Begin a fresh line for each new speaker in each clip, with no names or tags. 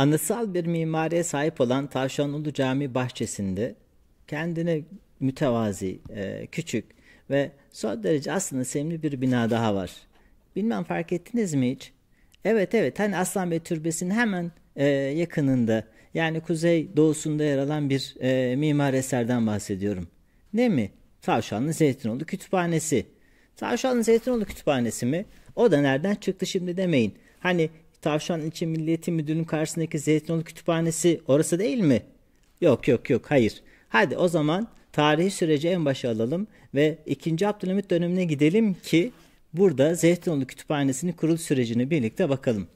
Anısal bir mimariye sahip olan Tavşan Ulu Cami bahçesinde kendine mütevazi, e, küçük ve son derece aslında sevimli bir bina daha var. Bilmem fark ettiniz mi hiç? Evet evet hani Aslan Bey Türbesi'nin hemen e, yakınında yani kuzey doğusunda yer alan bir e, mimar eserden bahsediyorum. Ne mi? Tavşanlı Zeytinoldu Kütüphanesi. Tavşanlı Zeytinoldu Kütüphanesi mi? O da nereden çıktı şimdi demeyin. Hani Tavşan İlçe Milliyeti Müdürlüğü'nün karşısındaki Zeytinolu Kütüphanesi orası değil mi? Yok yok yok hayır. Hadi o zaman tarihi süreci en başa alalım ve 2. Abdülhamit dönemine gidelim ki burada Zeytinolu Kütüphanesi'nin kurul sürecini birlikte bakalım.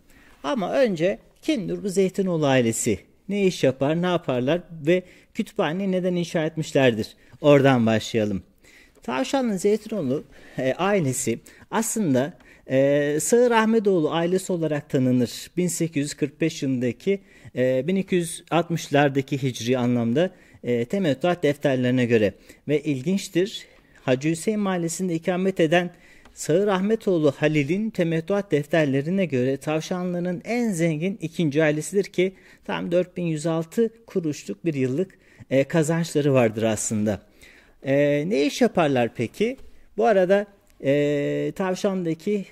Ama önce kimdir bu Zeytinolu ailesi? Ne iş yapar, ne yaparlar ve kütüphaneyi neden inşa etmişlerdir? Oradan başlayalım. Tavşanlı Zeytinolu e, ailesi aslında ee, Sığır Ahmetoğlu ailesi olarak tanınır. 1845 yılındaki e, 1260'lardaki hicri anlamda e, temettüat defterlerine göre ve ilginçtir Hacı Hüseyin Mahallesi'nde ikamet eden Sağır Ahmetoğlu Halil'in temettuat defterlerine göre tavşanlının en zengin ikinci ailesidir ki tam 4106 kuruşluk bir yıllık e, kazançları vardır aslında. E, ne iş yaparlar peki? Bu arada e, Tavşan'daki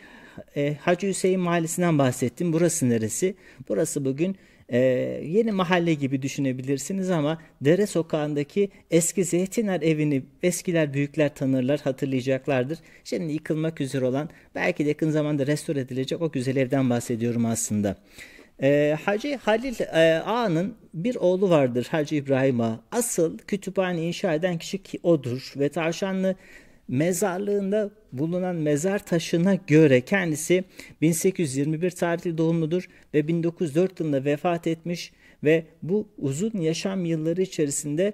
e, Hacı Hüseyin Mahallesi'nden bahsettim. Burası neresi? Burası bugün e, yeni mahalle gibi düşünebilirsiniz ama Dere Sokağı'ndaki eski Zeytiner evini eskiler büyükler tanırlar hatırlayacaklardır. Şimdi yıkılmak üzere olan belki de yakın zamanda restore edilecek o güzel evden bahsediyorum aslında. E, Hacı Halil e, Ağa'nın bir oğlu vardır Hacı İbrahim Ağa. Asıl kütüphane inşa eden kişi ki odur ve Tavşanlı mezarlığında bulunan mezar taşına göre kendisi 1821 tarihli doğumludur ve 1904 yılında vefat etmiş ve bu uzun yaşam yılları içerisinde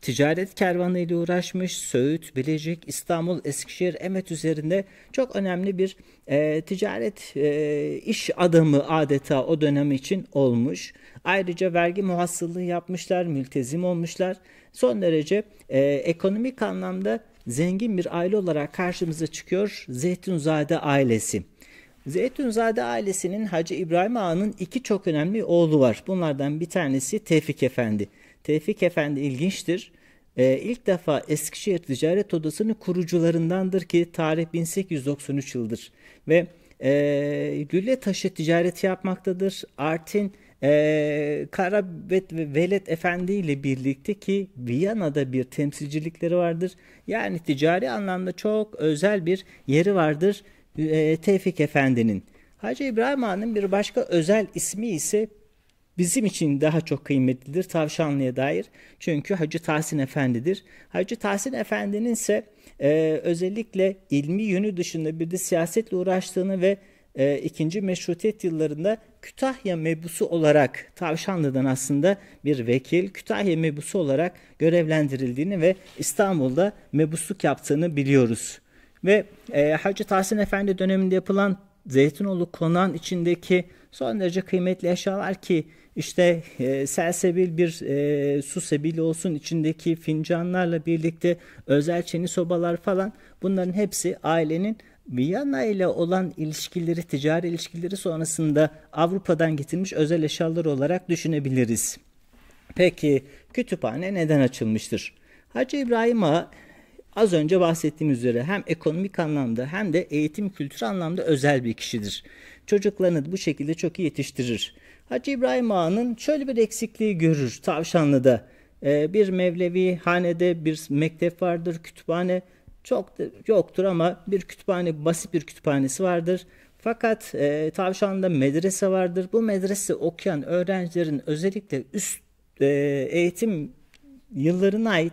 ticaret kervanı ile uğraşmış. Söğüt, Bilecik, İstanbul, Eskişehir, Emet üzerinde çok önemli bir e, ticaret e, iş adamı adeta o dönem için olmuş. Ayrıca vergi muhasıllığı yapmışlar, mültezim olmuşlar. Son derece e, ekonomik anlamda zengin bir aile olarak karşımıza çıkıyor Zeytinzade ailesi. Zeytinzade ailesinin Hacı İbrahim Ağa'nın iki çok önemli oğlu var. Bunlardan bir tanesi Tevfik Efendi. Tevfik Efendi ilginçtir. Ee, ilk defa Eskişehir Ticaret Odası'nın kurucularındandır ki tarih 1893 yıldır. Ve e, ee, Lüle Taşı ticareti yapmaktadır. Artin ee, Karabet ve Velet Efendi ile birlikte ki Viyana'da bir temsilcilikleri vardır. Yani ticari anlamda çok özel bir yeri vardır ee, Tevfik Efendi'nin. Hacı İbrahim Han'ın bir başka özel ismi ise bizim için daha çok kıymetlidir Tavşanlı'ya dair. Çünkü Hacı Tahsin Efendi'dir. Hacı Tahsin Efendi'nin ise e, özellikle ilmi yönü dışında bir de siyasetle uğraştığını ve e, ikinci meşrutiyet yıllarında Kütahya mebusu olarak Tavşanlı'dan aslında bir vekil Kütahya mebusu olarak görevlendirildiğini ve İstanbul'da mebusluk yaptığını biliyoruz. Ve e, Hacı Tahsin Efendi döneminde yapılan Zeytinolu konağın içindeki son derece kıymetli eşyalar ki işte e, selsebil bir e, su sebili olsun içindeki fincanlarla birlikte özel çeni sobalar falan bunların hepsi ailenin Viyana ile olan ilişkileri, ticari ilişkileri sonrasında Avrupa'dan getirilmiş özel eşyalar olarak düşünebiliriz. Peki kütüphane neden açılmıştır? Hacı İbrahim'a az önce bahsettiğim üzere hem ekonomik anlamda hem de eğitim kültür anlamda özel bir kişidir. Çocuklarını bu şekilde çok iyi yetiştirir. Hacı İbrahim Ağa'nın şöyle bir eksikliği görür Tavşanlı'da. Ee, bir Mevlevi hanede bir mektep vardır, kütüphane çok yoktur ama bir kütüphane basit bir kütüphanesi vardır. Fakat e, Tavşan'da medrese vardır. Bu medrese okuyan öğrencilerin özellikle üst e, eğitim yıllarına ait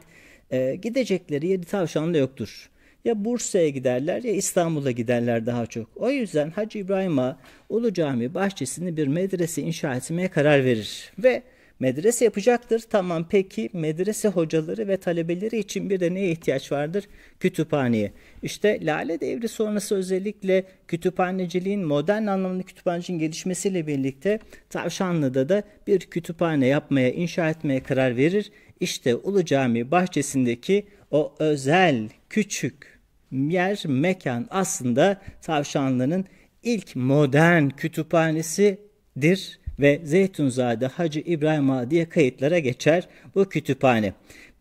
e, gidecekleri yeri Tavşan'da yoktur. Ya Bursa'ya giderler ya İstanbul'a giderler daha çok. O yüzden Hacı İbrahim'a Ulu Cami bahçesini bir medrese inşa etmeye karar verir ve medrese yapacaktır. Tamam peki medrese hocaları ve talebeleri için bir de neye ihtiyaç vardır? Kütüphaneye. İşte Lale Devri sonrası özellikle kütüphaneciliğin modern anlamda kütüphaneciliğin gelişmesiyle birlikte Tavşanlı'da da bir kütüphane yapmaya, inşa etmeye karar verir. İşte Ulu Cami bahçesindeki o özel küçük yer, mekan aslında Tavşanlı'nın ilk modern kütüphanesidir ve Zeytunzade Hacı İbrahim diye kayıtlara geçer bu kütüphane.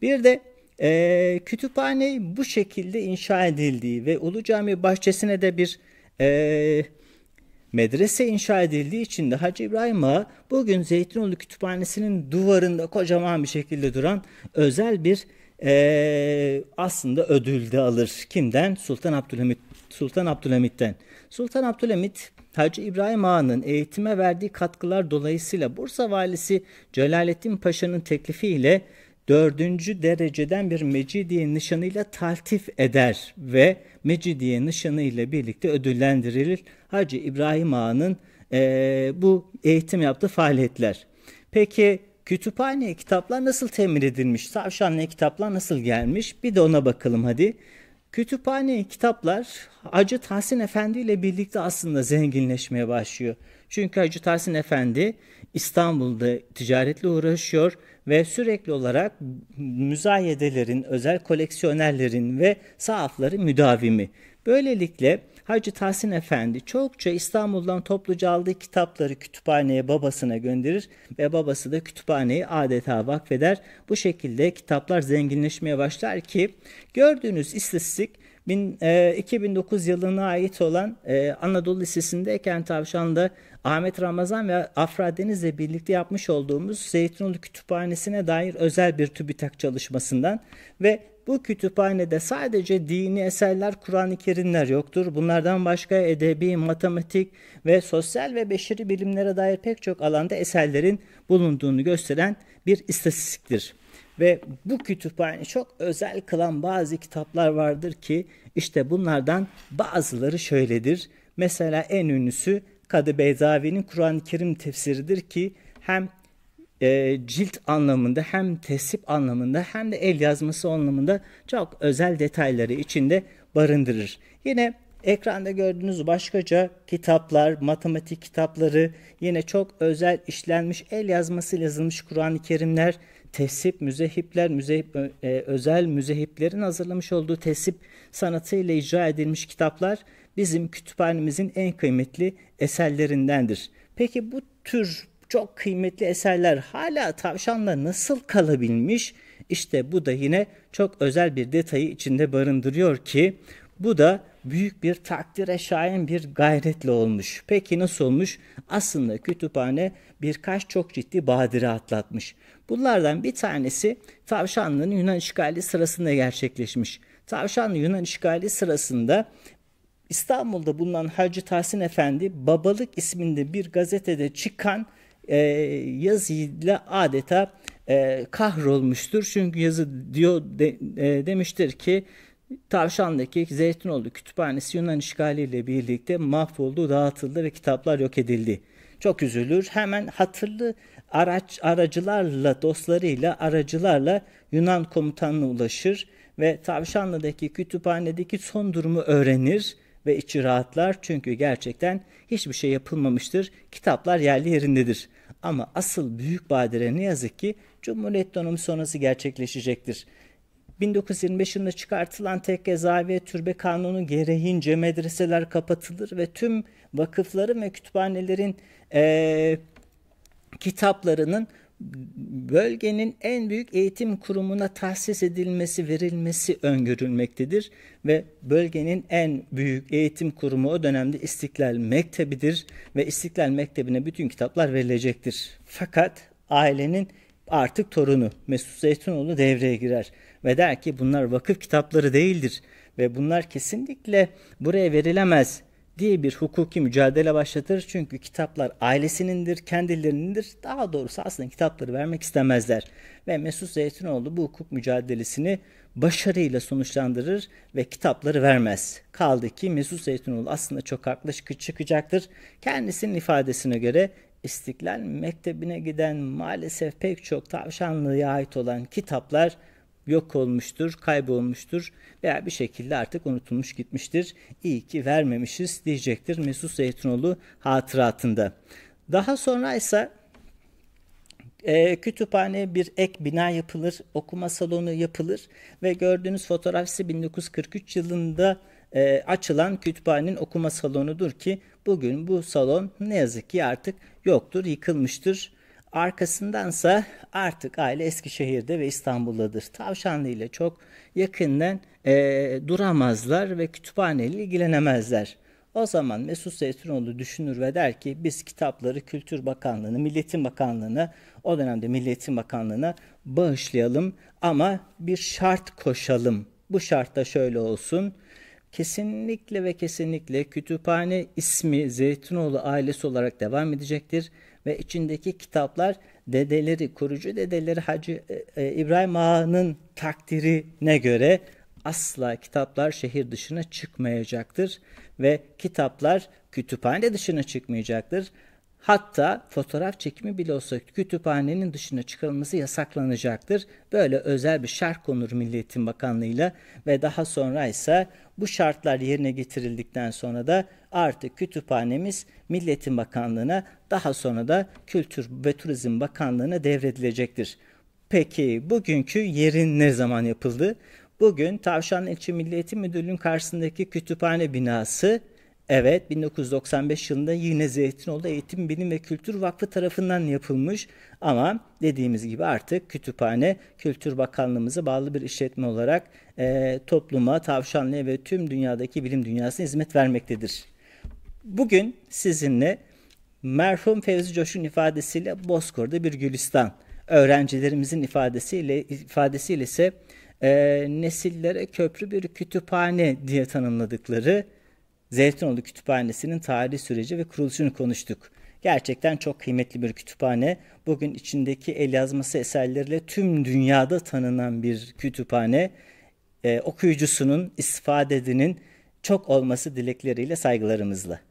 Bir de e, kütüphane bu şekilde inşa edildiği ve Ulu Cami bahçesine de bir e, medrese inşa edildiği için de Hacı İbrahim Ağa bugün Zeytinolu Kütüphanesi'nin duvarında kocaman bir şekilde duran özel bir e, aslında ödül de alır. Kimden? Sultan Abdülhamit Sultan Abdülhamit'ten. Sultan Abdülhamit Hacı İbrahim Ağa'nın eğitime verdiği katkılar dolayısıyla Bursa valisi Celalettin Paşa'nın teklifiyle dördüncü dereceden bir Mecidiye nişanıyla taltif eder ve Mecidiye nişanıyla birlikte ödüllendirilir Hacı İbrahim Ağa'nın e, bu eğitim yaptığı faaliyetler. Peki kütüphaneye kitaplar nasıl temin edilmiş? Tavşanlıya kitaplar nasıl gelmiş? Bir de ona bakalım hadi. Kütüphane, kitaplar Hacı Tahsin Efendi ile birlikte aslında zenginleşmeye başlıyor. Çünkü Hacı Tahsin Efendi İstanbul'da ticaretle uğraşıyor ve sürekli olarak müzayedelerin, özel koleksiyonerlerin ve sahafların müdavimi. Böylelikle Hacı Tahsin Efendi çokça İstanbul'dan topluca aldığı kitapları kütüphaneye babasına gönderir ve babası da kütüphaneyi adeta vakfeder. Bu şekilde kitaplar zenginleşmeye başlar ki gördüğünüz istatistik Bin, e, 2009 yılına ait olan e, Anadolu Lisesi'ndeyken Tavşan'da Ahmet Ramazan ve Afra Deniz'le birlikte yapmış olduğumuz Zeytinolu Kütüphanesi'ne dair özel bir TÜBİTAK çalışmasından ve bu kütüphanede sadece dini eserler, Kur'an-ı Kerimler yoktur. Bunlardan başka edebi, matematik ve sosyal ve beşeri bilimlere dair pek çok alanda eserlerin bulunduğunu gösteren bir istatistiktir. Ve bu kütüphane çok özel kılan bazı kitaplar vardır ki işte bunlardan bazıları şöyledir. Mesela en ünlüsü Kadı Beyzavi'nin Kur'an-ı Kerim tefsiridir ki hem e, cilt anlamında hem tesip anlamında hem de el yazması anlamında çok özel detayları içinde barındırır. Yine ekranda gördüğünüz başkaca kitaplar, matematik kitapları, yine çok özel işlenmiş el yazmasıyla yazılmış Kur'an-ı Kerimler, tesip müzehipler, müzehip, e, özel müzehiplerin hazırlamış olduğu tesip sanatı ile icra edilmiş kitaplar bizim kütüphanemizin en kıymetli eserlerindendir. Peki bu tür çok kıymetli eserler hala tavşanla nasıl kalabilmiş? İşte bu da yine çok özel bir detayı içinde barındırıyor ki bu da büyük bir takdire şayan bir gayretle olmuş. Peki nasıl olmuş? Aslında kütüphane birkaç çok ciddi badire atlatmış. Bunlardan bir tanesi Tavşanlı'nın Yunan işgali sırasında gerçekleşmiş. Tavşanlı Yunan işgali sırasında İstanbul'da bulunan Hacı Tahsin Efendi Babalık isminde bir gazetede çıkan e, yazıyla adeta e, kahrolmuştur. Çünkü yazı diyor de, e, demiştir ki Tavşan'daki Zeytinoğlu kütüphanesi Yunan işgaliyle birlikte mahvoldu, dağıtıldı ve kitaplar yok edildi çok üzülür. Hemen hatırlı araç aracılarla dostlarıyla aracılarla Yunan komutanına ulaşır ve Tavşanlı'daki kütüphanedeki son durumu öğrenir ve içi rahatlar çünkü gerçekten hiçbir şey yapılmamıştır. Kitaplar yerli yerindedir. Ama asıl büyük badire ne yazık ki Cumhuriyet dönemi sonrası gerçekleşecektir. 1925 yılında çıkartılan tekke zaviye türbe kanunu gereğince medreseler kapatılır ve tüm vakıfların ve kütüphanelerin e, kitaplarının bölgenin en büyük eğitim kurumuna tahsis edilmesi, verilmesi öngörülmektedir ve bölgenin en büyük eğitim kurumu o dönemde İstiklal Mektebi'dir ve İstiklal Mektebi'ne bütün kitaplar verilecektir. Fakat ailenin artık torunu Mesut Zeytinoğlu devreye girer ve der ki bunlar vakıf kitapları değildir ve bunlar kesinlikle buraya verilemez diye bir hukuki mücadele başlatır. Çünkü kitaplar ailesinindir, kendilerindir Daha doğrusu aslında kitapları vermek istemezler. Ve Mesut Zeytinoğlu bu hukuk mücadelesini başarıyla sonuçlandırır ve kitapları vermez. Kaldı ki Mesut Zeytinoğlu aslında çok haklı çıkacaktır. Kendisinin ifadesine göre İstiklal Mektebi'ne giden maalesef pek çok tavşanlığa ait olan kitaplar yok olmuştur, kaybolmuştur veya bir şekilde artık unutulmuş gitmiştir. İyi ki vermemişiz diyecektir Mesut Zeytinoğlu hatıratında. Daha sonra ise e, kütüphane bir ek bina yapılır, okuma salonu yapılır ve gördüğünüz fotoğraf ise 1943 yılında e, açılan kütüphanenin okuma salonudur ki bugün bu salon ne yazık ki artık yoktur, yıkılmıştır Arkasındansa artık aile Eskişehir'de ve İstanbul'dadır. Tavşanlı ile çok yakından e, duramazlar ve kütüphaneyle ilgilenemezler. O zaman Mesut Zeytinoğlu düşünür ve der ki biz kitapları Kültür Bakanlığı'na, Milliyetin Bakanlığı'na, o dönemde Milliyetin Bakanlığı'na bağışlayalım ama bir şart koşalım. Bu şart da şöyle olsun kesinlikle ve kesinlikle kütüphane ismi Zeytinoğlu ailesi olarak devam edecektir ve içindeki kitaplar dedeleri, kurucu dedeleri Hacı e, e İbrahim Ağa'nın takdirine göre asla kitaplar şehir dışına çıkmayacaktır ve kitaplar kütüphane dışına çıkmayacaktır. Hatta fotoğraf çekimi bile olsa kütüphanenin dışına çıkılması yasaklanacaktır. Böyle özel bir şart konur Milliyetin Bakanlığı'yla ve daha sonra ise bu şartlar yerine getirildikten sonra da artık kütüphanemiz Milliyetin Bakanlığı'na daha sonra da Kültür ve Turizm Bakanlığı'na devredilecektir. Peki bugünkü yerin ne zaman yapıldı? Bugün Tavşan İlçe Milliyetin Müdürlüğü'nün karşısındaki kütüphane binası Evet 1995 yılında yine Zeytinoğlu Eğitim Bilim ve Kültür Vakfı tarafından yapılmış ama dediğimiz gibi artık kütüphane Kültür Bakanlığımıza bağlı bir işletme olarak e, topluma, tavşanlığa ve tüm dünyadaki bilim dünyasına hizmet vermektedir. Bugün sizinle merhum Fevzi Coş'un ifadesiyle Bozkır'da bir gülistan, öğrencilerimizin ifadesiyle ifadesiyle ise e, nesillere köprü bir kütüphane diye tanımladıkları Zeytinoldu Kütüphanesi'nin tarihi süreci ve kuruluşunu konuştuk. Gerçekten çok kıymetli bir kütüphane. Bugün içindeki el yazması eserleriyle tüm dünyada tanınan bir kütüphane. Ee, okuyucusunun, istifadedenin çok olması dilekleriyle saygılarımızla.